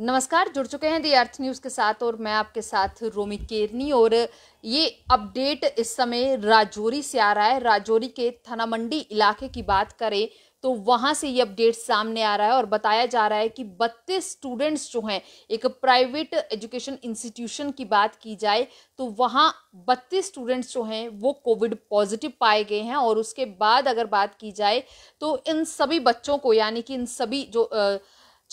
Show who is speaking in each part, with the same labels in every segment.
Speaker 1: नमस्कार जुड़ चुके हैं दी अर्थ न्यूज़ के साथ और मैं आपके साथ रोमी केरनी और ये अपडेट इस समय राजौरी से आ रहा है राजौरी के मंडी इलाके की बात करें तो वहाँ से ये अपडेट सामने आ रहा है और बताया जा रहा है कि 32 स्टूडेंट्स जो हैं एक प्राइवेट एजुकेशन इंस्टीट्यूशन की बात की जाए तो वहाँ 32 स्टूडेंट्स जो हैं वो कोविड पॉजिटिव पाए गए हैं और उसके बाद अगर बात की जाए तो इन सभी बच्चों को यानी कि इन सभी जो आ,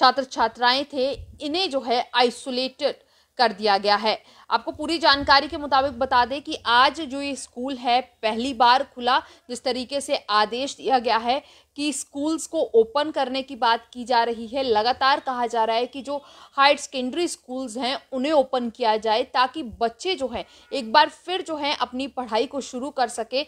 Speaker 1: छात्र छात्राएं थे इन्हें जो है आइसोलेटेड कर दिया गया है आपको पूरी जानकारी के मुताबिक बता दें कि आज जो ये स्कूल है पहली बार खुला जिस तरीके से आदेश दिया गया है कि स्कूल्स को ओपन करने की बात की जा रही है लगातार कहा जा रहा है कि जो हायर सेकेंडरी स्कूल्स हैं उन्हें ओपन किया जाए ताकि बच्चे जो हैं एक बार फिर जो हैं अपनी पढ़ाई को शुरू कर सके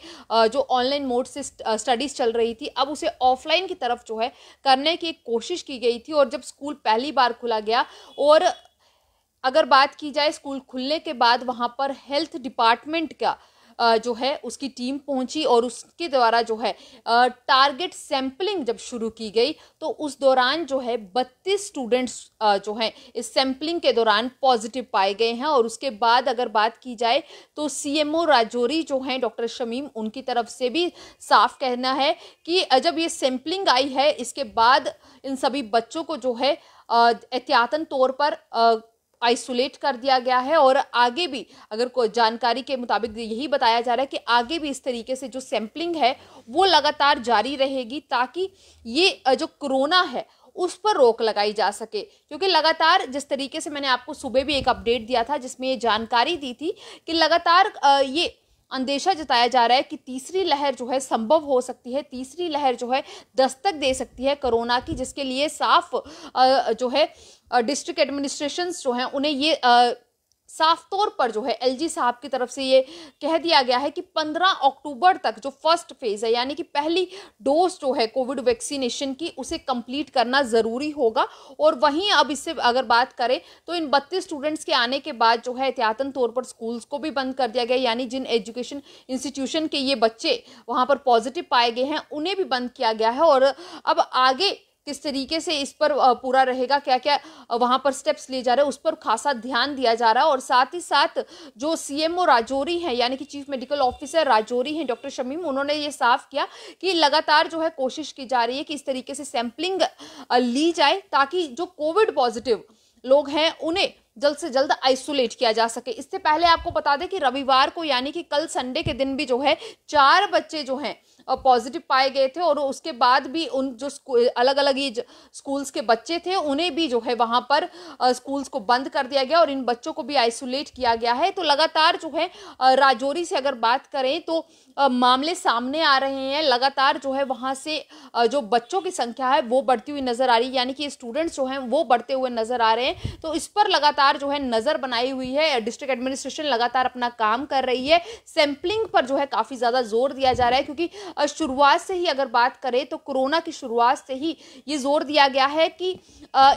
Speaker 1: जो ऑनलाइन मोड से स्टडीज़ चल रही थी अब उसे ऑफलाइन की तरफ जो है करने की कोशिश की गई थी और जब स्कूल पहली बार खुला गया और अगर बात की जाए स्कूल खुलने के बाद वहाँ पर हेल्थ डिपार्टमेंट का जो है उसकी टीम पहुंची और उसके द्वारा जो है टारगेट सैम्पलिंग जब शुरू की गई तो उस दौरान जो है बत्तीस स्टूडेंट्स जो हैं इस सैम्पलिंग के दौरान पॉजिटिव पाए गए हैं और उसके बाद अगर बात की जाए तो सीएमओ राजौरी जो हैं डॉक्टर शमीम उनकी तरफ से भी साफ कहना है कि जब ये सैम्पलिंग आई है इसके बाद इन सभी बच्चों को जो है एहतियातन तौर पर आइसोलेट कर दिया गया है और आगे भी अगर कोई जानकारी के मुताबिक यही बताया जा रहा है कि आगे भी इस तरीके से जो सैम्पलिंग है वो लगातार जारी रहेगी ताकि ये जो कोरोना है उस पर रोक लगाई जा सके क्योंकि लगातार जिस तरीके से मैंने आपको सुबह भी एक अपडेट दिया था जिसमें ये जानकारी दी थी कि लगातार ये अंदेशा जताया जा रहा है कि तीसरी लहर जो है संभव हो सकती है तीसरी लहर जो है दस्तक दे सकती है कोरोना की जिसके लिए साफ जो है डिस्ट्रिक्ट एडमिनिस्ट्रेशन जो हैं उन्हें ये साफ तौर पर जो है एलजी साहब की तरफ से ये कह दिया गया है कि 15 अक्टूबर तक जो फर्स्ट फेज़ है यानी कि पहली डोज जो है कोविड वैक्सीनेशन की उसे कंप्लीट करना ज़रूरी होगा और वहीं अब इससे अगर बात करें तो इन बत्तीस स्टूडेंट्स के आने के बाद जो है एहतियातन तौर पर स्कूल्स को भी बंद कर दिया गया यानी जिन एजुकेशन इंस्टीट्यूशन के ये बच्चे वहाँ पर पॉजिटिव पाए गए हैं उन्हें भी बंद किया गया है और अब आगे किस तरीके से इस पर पूरा रहेगा क्या क्या वहाँ पर स्टेप्स लिए जा रहे हैं उस पर खासा ध्यान दिया जा रहा है और साथ ही साथ जो सीएमओ राजौरी हैं यानी कि चीफ मेडिकल ऑफिसर राजौरी हैं डॉक्टर शमीम उन्होंने ये साफ किया कि लगातार जो है कोशिश की जा रही है कि इस तरीके से सैम्पलिंग ली जाए ताकि जो कोविड पॉजिटिव लोग हैं उन्हें जल्द से जल्द आइसोलेट किया जा सके इससे पहले आपको बता दें कि रविवार को यानी कि कल संडे के दिन भी जो है चार बच्चे जो हैं पॉजिटिव पाए गए थे और उसके बाद भी उन जो अलग अलग ही स्कूल्स के बच्चे थे उन्हें भी जो है वहाँ पर स्कूल्स को बंद कर दिया गया और इन बच्चों को भी आइसोलेट किया गया है तो लगातार जो है राजौरी से अगर बात करें तो मामले सामने आ रहे हैं लगातार जो है वहाँ से जो बच्चों की संख्या है वो बढ़ती हुई नज़र आ रही है यानी कि स्टूडेंट्स जो हैं वो बढ़ते हुए नज़र आ रहे हैं तो इस पर लगातार लगातार जो है नज़र बनाई हुई है डिस्ट्रिक्ट एडमिनिस्ट्रेशन लगातार अपना काम कर रही है सैंपलिंग पर जो है काफ़ी ज़्यादा जोर दिया जा रहा है क्योंकि शुरुआत से ही अगर बात करें तो कोरोना की शुरुआत से ही ये जोर दिया गया है कि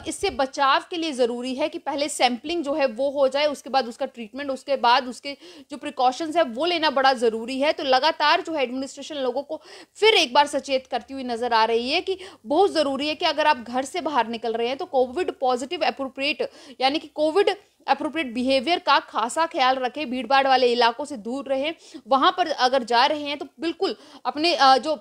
Speaker 1: इससे बचाव के लिए ज़रूरी है कि पहले सैंपलिंग जो है वो हो जाए उसके बाद उसका ट्रीटमेंट उसके बाद उसके जो प्रिकॉशंस है वो लेना बड़ा ज़रूरी है तो लगातार जो है एडमिनिस्ट्रेशन लोगों को फिर एक बार सचेत करती हुई नज़र आ रही है कि बहुत ज़रूरी है कि अगर आप घर से बाहर निकल रहे हैं तो कोविड पॉजिटिव अप्रोप्रिएट यानी कि कोविड कोविड अप्रोप्रिएट बिहेवियर का खासा ख्याल रखें भीड़ भाड़ वाले इलाकों से दूर रहें वहाँ पर अगर जा रहे हैं तो बिल्कुल अपने जो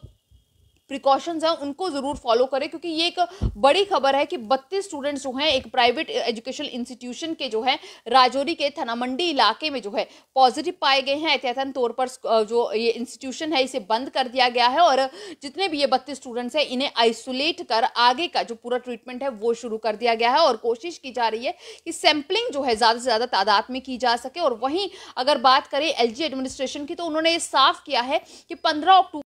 Speaker 1: प्रिकॉशंस हैं उनको ज़रूर फॉलो करें क्योंकि ये एक बड़ी खबर है कि बत्तीस स्टूडेंट्स जो हैं एक प्राइवेट एजुकेशन इंस्टीट्यूशन के जो है राजौरी के थनामंडी इलाके में जो है पॉजिटिव पाए गए हैं एहतियातन तौर पर जो ये इंस्टीट्यूशन है इसे बंद कर दिया गया है और जितने भी ये बत्तीस स्टूडेंट्स हैं इन्हें आइसोलेट कर आगे का जो पूरा ट्रीटमेंट है वो शुरू कर दिया गया है और कोशिश की जा रही है कि सैम्पलिंग जो है ज़्यादा से ज़्यादा तादाद में की जा सके और वहीं अगर बात करें एल एडमिनिस्ट्रेशन की तो उन्होंने ये साफ किया है कि पंद्रह अक्टूबर